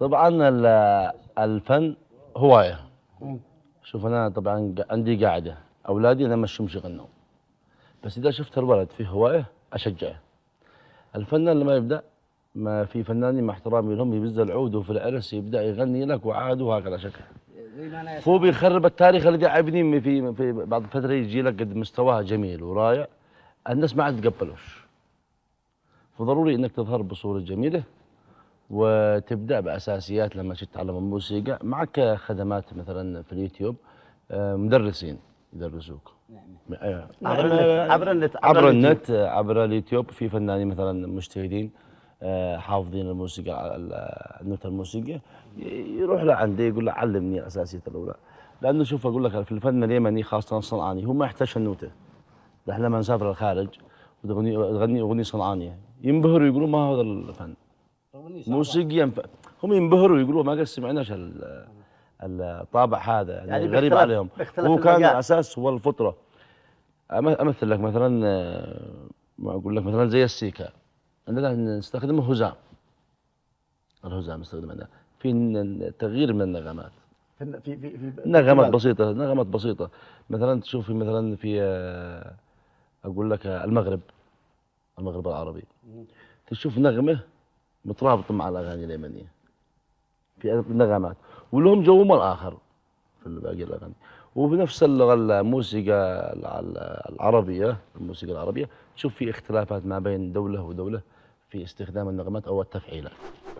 طبعا الفن هوايه شوف انا طبعا عندي قاعده اولادي انا مش يغنوا بس اذا شفت الولد فيه هوايه اشجعه الفنان لما يبدا ما في فنانين مع احترامي لهم يبز العود وفي العرس يبدا يغني لك وعاد وهكذا شكل هو بيخرب التاريخ الذي قاعد في في بعض فتره يجي لك قد مستواه جميل ورايع الناس ما عاد تقبلوش فضروري انك تظهر بصوره جميله وتبدا باساسيات لما تتعلم الموسيقى معك خدمات مثلا في اليوتيوب آه، مدرسين يدرسوك نعم آه، عبر آه، النت عبر النت عبر النت عبر اليوتيوب في فنانين مثلا مجتهدين حافظين الموسيقى النوت الموسيقى يروح لعندي يقول له علمني الاساسيات الاولى لانه شوف اقول لك في الفن اليمني خاصه الصنعاني هو ما يحتاج النوته احنا لما نسافر الخارج وتغني اغنيه صنعانيه ينبهروا يقولوا ما هذا الفن موسيقيا ف... هم ينبهروا يقولوا ما قد سمعناش الطابع هذا يعني, يعني غريب عليهم هو كان الاساس هو الفطره امثل لك مثلا آه، ما اقول لك مثلا زي السيكا عندنا نستخدم هزام الهزام نستخدمه في تغيير من النغمات في في في نغمات بسيطة نغمات بسيطة مثلا تشوف مثلا في آه، أقول لك المغرب المغرب العربي تشوف نغمة مترابط مع الاغاني اليمنيه في النغمات ولهم جوهم اخر في باقي الاغاني وبنفس اللغه الموسيقى العربيه الموسيقى العربيه تشوف في اختلافات ما بين دوله ودوله في استخدام النغمات او التفعيلات